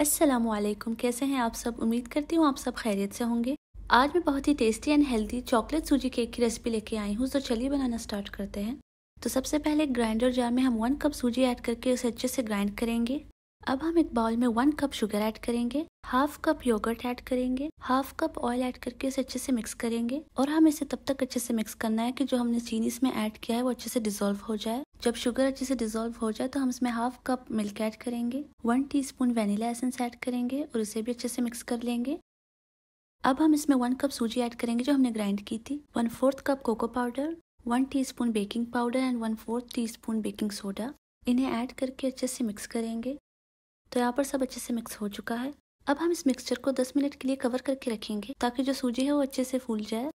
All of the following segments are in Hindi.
असलम कैसे हैं आप सब उम्मीद करती हूँ आप सब खैरियत से होंगे आज मैं बहुत ही टेस्टी एंड हेल्दी चॉकलेट सूजी केक की रेसिपी लेके आई हूँ तो चलिए बनाना स्टार्ट करते हैं तो सबसे पहले ग्राइंडर जार में हम वन कप सूजी ऐड करके उसे अच्छे से ग्राइंड करेंगे अब हम एक बाउल में वन कप शुगर ऐड करेंगे हाफ कप योगर्ट ऐड करेंगे हाफ कप ऑयल ऐड करके इसे अच्छे से मिक्स करेंगे और हम इसे तब तक अच्छे से मिक्स करना है कि जो हमने चीनी इसमें ऐड किया है वो अच्छे से डिजोल्व हो जाए जब शुगर अच्छे से डिजोल्व हो जाए तो हम इसमें हाफ कप मिल्क ऐड करेंगे one spoon vanilla essence add करेंगे और इसे भी अच्छे से मिक्स कर लेंगे अब हम इसमें वन कप सूजी ऐड करेंगे जो हमने ग्राइंड की थी one fourth cup cocoa powder one T baking powder and one fourth T baking soda इन्हें ऐड करके अच्छे से मिक्स करेंगे तो यहाँ पर सब अच्छे से मिक्स हो चुका है अब हम इस मिक्सचर को 10 मिनट के लिए कवर करके रखेंगे ताकि जो सूजी है वो अच्छे से फूल जाए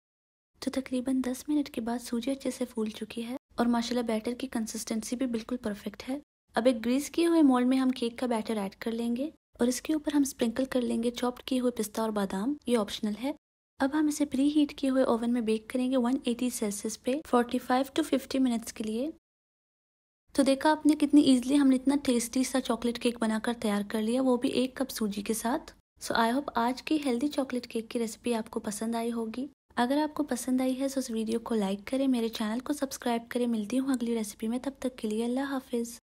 तो तकरीबन 10 मिनट के बाद सूजी अच्छे से फूल चुकी है और माशाल्लाह बैटर की कंसिस्टेंसी भी बिल्कुल परफेक्ट है अब एक ग्रीस किए हुए मोल्ड में हम केक का बैटर ऐड कर लेंगे और इसके ऊपर हम स्प्रिंकल कर लेंगे चॉप्ड किए हुए पिस्ता और बादाम ये ऑप्शनल है अब हम इसे प्री हीट किए हुए ओवन में बेक करेंगे 180 सेल्सियस पे 45 टू 50 मिनट्स के लिए तो देखा आपने कितनी ईजिली हमने इतना टेस्टी सा चॉकलेट केक बनाकर तैयार कर लिया वो भी एक कप सूजी के साथ सो आई होप आज की हेल्दी चॉकलेट केक की रेसिपी आपको पसंद आई होगी अगर आपको पसंद आई है तो इस वीडियो को लाइक करें मेरे चैनल को सब्सक्राइब करें मिलती हूँ अगली रेसिपी में तब तक के लिए अल्लाह हाफिज़